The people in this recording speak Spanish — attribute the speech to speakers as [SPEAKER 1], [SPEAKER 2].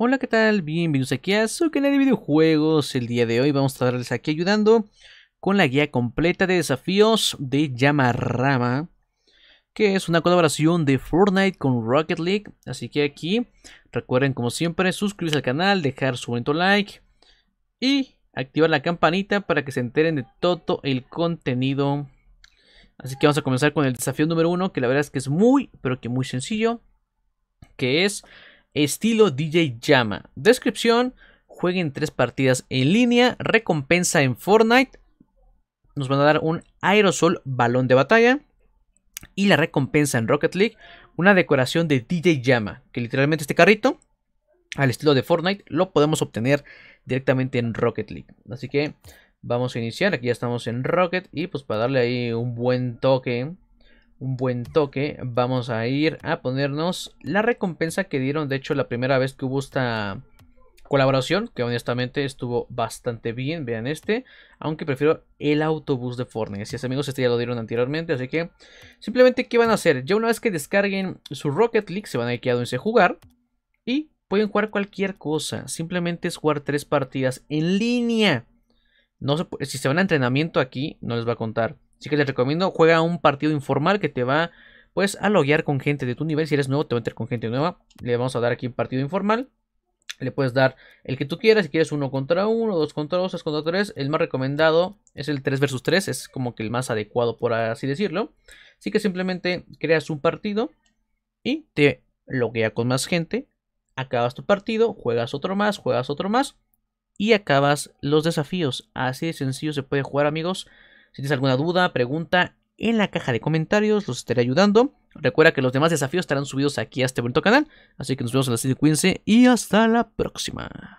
[SPEAKER 1] Hola, ¿qué tal? Bienvenidos aquí a su canal de videojuegos. El día de hoy vamos a estarles aquí ayudando con la guía completa de desafíos de Yamarama, que es una colaboración de Fortnite con Rocket League. Así que aquí, recuerden como siempre, suscribirse al canal, dejar su bonito like y activar la campanita para que se enteren de todo el contenido. Así que vamos a comenzar con el desafío número uno, que la verdad es que es muy, pero que muy sencillo, que es estilo DJ Llama. Descripción, jueguen tres partidas en línea, recompensa en Fortnite. Nos van a dar un aerosol balón de batalla. Y la recompensa en Rocket League, una decoración de DJ Llama, que literalmente este carrito, al estilo de Fortnite, lo podemos obtener directamente en Rocket League. Así que vamos a iniciar, aquí ya estamos en Rocket y pues para darle ahí un buen toque un buen toque, vamos a ir a ponernos la recompensa que dieron, de hecho, la primera vez que hubo esta colaboración, que honestamente estuvo bastante bien, vean este, aunque prefiero el autobús de Fortnite, Si es amigos, este ya lo dieron anteriormente, así que simplemente qué van a hacer, ya una vez que descarguen su Rocket League, se van a ir quedando en ese jugar y pueden jugar cualquier cosa, simplemente es jugar tres partidas en línea, no si se van a entrenamiento aquí, no les va a contar. Así que les recomiendo, juega un partido informal que te va pues a loguear con gente de tu nivel. Si eres nuevo, te va a entrar con gente nueva. Le vamos a dar aquí un partido informal. Le puedes dar el que tú quieras. Si quieres uno contra uno, dos contra dos, tres contra tres. El más recomendado es el 3 versus 3. Es como que el más adecuado, por así decirlo. Así que simplemente creas un partido y te loguea con más gente. Acabas tu partido, juegas otro más, juegas otro más. Y acabas los desafíos. Así de sencillo se puede jugar, amigos. Si tienes alguna duda, pregunta en la caja de comentarios, los estaré ayudando. Recuerda que los demás desafíos estarán subidos aquí a este bonito canal, así que nos vemos en la serie 15 y hasta la próxima.